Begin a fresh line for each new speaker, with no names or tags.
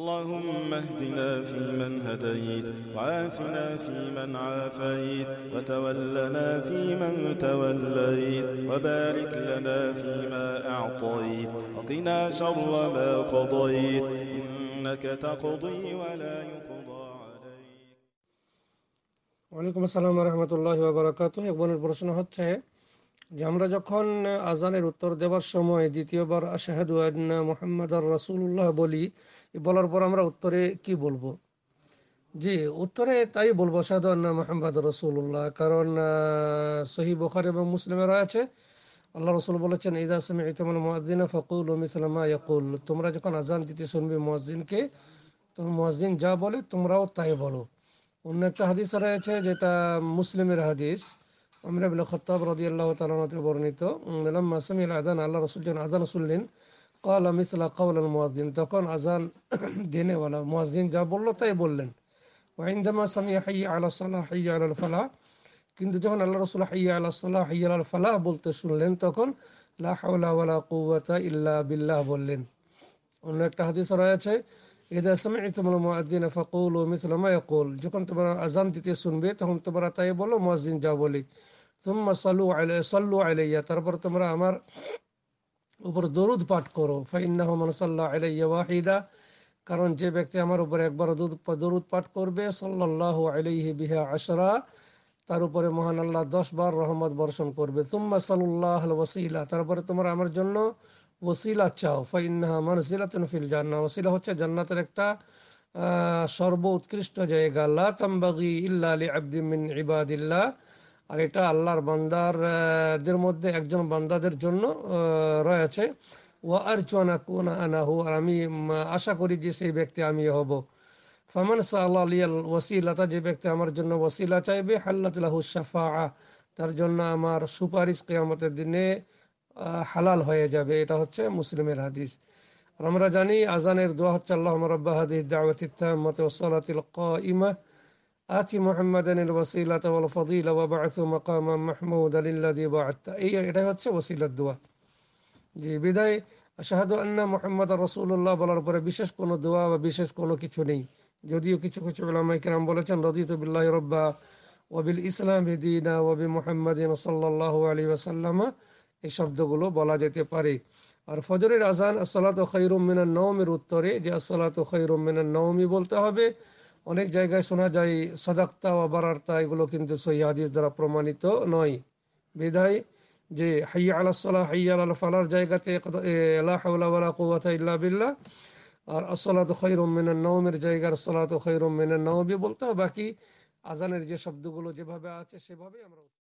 اللهم اهدنا فيمن هديت وعافنا فيمن عافيت وتولنا فيمن توليت وبارك لنا فيما أعطيت وقنا شر ما قضيت إنك تقضي ولا يقضى عليك
وعليكم السلام ورحمة الله وبركاته يقبل البرسنة হচ্ছে যে আমরা যখন আজানের উত্তর দেওয়ার সময় দ্বিতীয়বার আশাহাদু মোহাম্মদ আর রসুল্লাহ বলি বলার পর আমরা উত্তরে কি বলবো জি উত্তরে তাই বলবো আশাহাদু মোহাম্মদ রসুল্লাহ কারণ সহি বখার এবং মুসলিমেরা আছে আল্লাহ রসুল বলেছেন ঈদ আসম ইতামুল মহাজিন ফকুল ওমিসালামা ইয়কুল তোমরা যখন আজান দিতে শুনবে মহাজিনকে তো মহাজিন যা বলে তোমরাও তাই বলো অন্য একটা হাদিস রয়েছে যেটা মুসলিমের হাদিস উমর আল্লাহ রসুল আজান শুনলেন কাল মিসলা কাউল মুয়াজিন তখন আজান দেনেওয়ালা যা বললো তাই বললেন ওয়াইন্দামা সামি হাই আল্লাহ সাল্লাহ হাই আল ফালাহ কিন্তু যখন আল্লাহ রসুল হাই আল্লাহ সাল্লাহ হাই আল ফালাহ বলতে শুনলেন তখন লা হাওলা ওয়ালা কুওয়াতা ইল্লা বিল্লাহ বললেন অন্য একটা হাদিস রয়েছে ইদা সামিতুমুল মুয়াজ্জিন ফাকুলু মিসলা মা ইয়াকুল যখন তোমরা আজান দিতে শুনবে তখন তোমরা তাই বলো মুয়াজ্জিন যা বলে তুম্মা সাল্লু আলাইহি সাল্লু আলাইয়া তারপর তোমরা আমার উপর দরুদ পাঠ করো ফাইন্নাহু মান সাল্লা আলাইয়া ওয়াহিদা কারণ যে ব্যক্তি আমার উপরে একবার দরুদ পাঠ করবে সাল্লাল্লাহু আলাইহি বিহা আশরা তার উপরে মহান আল্লাহ দশ বার রহমত বর্ষণ করবে তুম্মা সাল্লাহ ওয়াসিলা তারপরে তোমরা আমার জন্য ওসিলা চাও ফাইন্নাহা ফিল জান্না ওসিলা হচ্ছে জান্নাতের একটা সর্ব উৎকৃষ্ট জায়গা লা তাম্বাগি ইল্লা আলী আব্দিমিন ইবাদিল্লা আর এটা আল্লাহর বান্দারদের মধ্যে একজন বান্দাদের জন্য রয়েছে ও আর চুয়ানা আনা আনাহু আর আমি আশা করি যে সেই ব্যক্তি আমি হব ফামান সাল্লাহ আলিয়াল ওসিলাতা যে ব্যক্তি আমার জন্য ওসিলা চাইবে হাল্লাতুল্লাহ শাফা তার জন্য আমার সুপারিশ কেয়ামতের দিনে হালাল হয়ে যাবে এটা হচ্ছে মুসলিমের হাদিস আর আমরা জানি আজানের দোয়া হচ্ছে আল্লাহ রব্বা হাদিস দাওয়াতিত্তামতে আতি মোহাম্মদানিল ওয়াসিলাত ওয়াল ফদিল ওয়া বাআসু মাকামা মাহমুদ আলিল্লাযী বাআতা এই এটাই হচ্ছে ওসিলার দোয়া জি বিদায় শাহাদু আন্না মোহাম্মদ রসুল্লাহ বলার পরে বিশেষ কোনো দোয়া বা বিশেষ কোনো কিছু নেই যদিও কিছু কিছু ওলামাইকেরাম বলেছেন রদিত বিল্লাহ রব্বা ওবিল ইসলাম দিনা ওবি মোহাম্মদিন সাল্লাহ আলী ওয়াসাল্লামা এই শব্দগুলো বলা যেতে পারে আর ফজরের আজান আসসালাত খৈরুমিনার নওমের উত্তরে যে আসসালাত খৈরুমিনার নওমি বলতে হবে অনেক জায়গায় শোনা যায় সদাক্তা বা বারার্তা এগুলো কিন্তু সহি দ্বারা প্রমাণিত নয় বিদায় যে হাইয়া আলাহ হাইয়া আল ফালার জায়গাতে ইল্লা বিল্লাহ আর আসলাত খৈরমিনার নওমের জায়গার আসলাত খৈরমিনার নওমি বলতে হবে বাকি আজানের যে শব্দগুলো যেভাবে আছে সেভাবেই আমরা